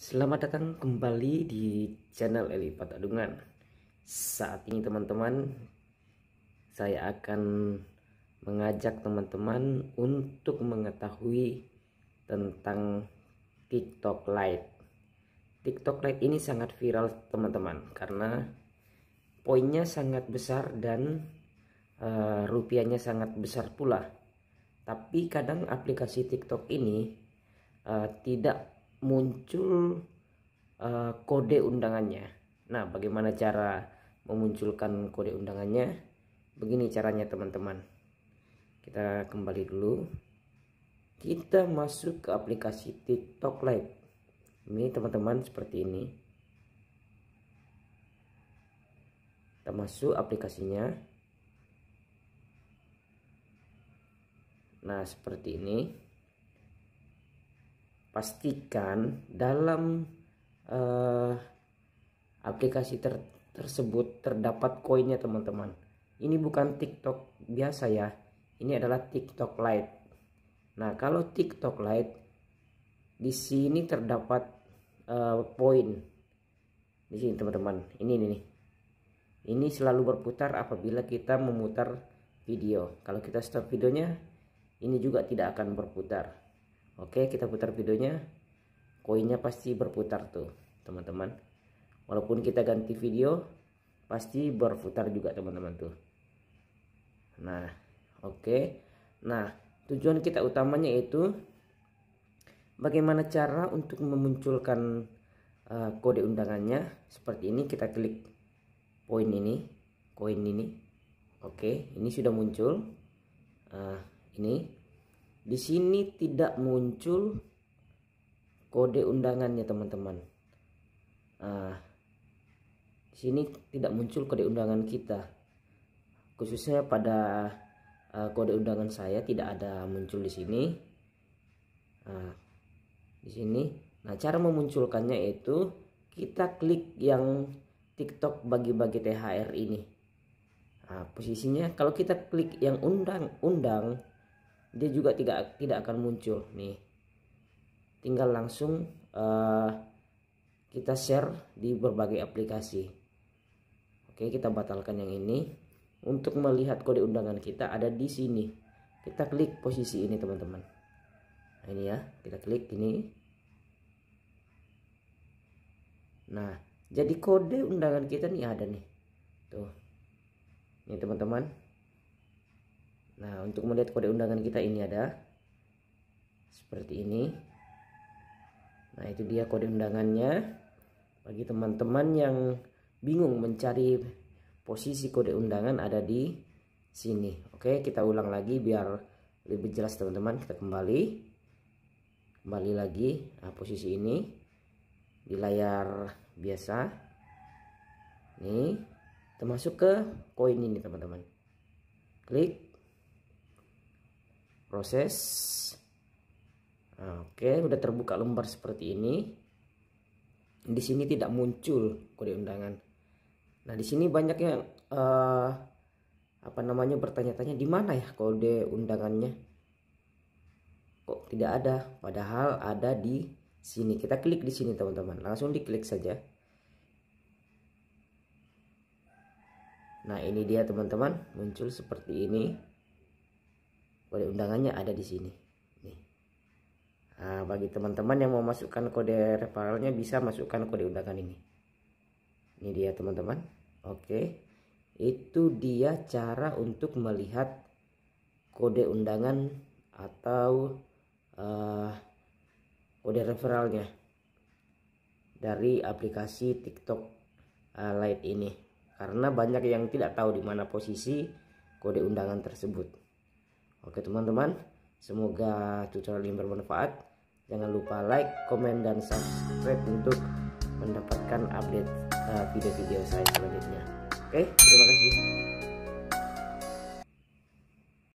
Selamat datang kembali di channel Eli Patadungan Saat ini teman-teman Saya akan mengajak teman-teman untuk mengetahui tentang TikTok Lite TikTok Lite ini sangat viral teman-teman Karena poinnya sangat besar dan uh, rupiahnya sangat besar pula Tapi kadang aplikasi TikTok ini uh, tidak muncul uh, kode undangannya. Nah, bagaimana cara memunculkan kode undangannya? Begini caranya, teman-teman. Kita kembali dulu. Kita masuk ke aplikasi TikTok Live. Ini teman-teman seperti ini. Kita masuk aplikasinya. Nah, seperti ini pastikan dalam uh, aplikasi ter tersebut terdapat koinnya teman-teman ini bukan TikTok biasa ya ini adalah TikTok Lite nah kalau TikTok Lite di sini terdapat uh, poin di sini teman-teman ini ini nih ini selalu berputar apabila kita memutar video kalau kita stop videonya ini juga tidak akan berputar oke kita putar videonya koinnya pasti berputar tuh teman-teman walaupun kita ganti video pasti berputar juga teman-teman tuh nah oke nah tujuan kita utamanya itu bagaimana cara untuk memunculkan uh, kode undangannya seperti ini kita klik poin ini koin ini oke ini sudah muncul uh, ini di sini tidak muncul kode undangannya teman-teman. Nah, di sini tidak muncul kode undangan kita. Khususnya pada uh, kode undangan saya tidak ada muncul di sini. Nah, di sini. Nah, cara memunculkannya itu kita klik yang TikTok bagi-bagi THR ini. Nah, posisinya kalau kita klik yang undang-undang dia juga tidak tidak akan muncul nih tinggal langsung uh, kita share di berbagai aplikasi oke kita batalkan yang ini untuk melihat kode undangan kita ada di sini kita klik posisi ini teman-teman nah ini ya kita klik ini nah jadi kode undangan kita nih ada nih tuh ini teman-teman Nah, untuk melihat kode undangan kita ini ada seperti ini. Nah, itu dia kode undangannya. Bagi teman-teman yang bingung mencari posisi kode undangan ada di sini. Oke, kita ulang lagi biar lebih jelas teman-teman. Kita kembali. Kembali lagi nah, posisi ini di layar biasa. Nih, termasuk ke koin ini teman-teman. Klik proses oke sudah udah terbuka lembar seperti ini di sini tidak muncul kode undangan nah di sini banyak yang uh, apa namanya bertanya-tanya di mana ya kode undangannya kok tidak ada padahal ada di sini kita klik di sini teman-teman langsung diklik saja nah ini dia teman-teman muncul seperti ini kode undangannya ada di sini nah, bagi teman-teman yang mau masukkan kode referralnya bisa masukkan kode undangan ini ini dia teman-teman oke itu dia cara untuk melihat kode undangan atau uh, kode referralnya dari aplikasi TikTok uh, Lite ini karena banyak yang tidak tahu di mana posisi kode undangan tersebut. Oke teman-teman, semoga tutorial ini bermanfaat. Jangan lupa like, komen, dan subscribe untuk mendapatkan update eh, video-video uh, saya selanjutnya. Oke, terima kasih.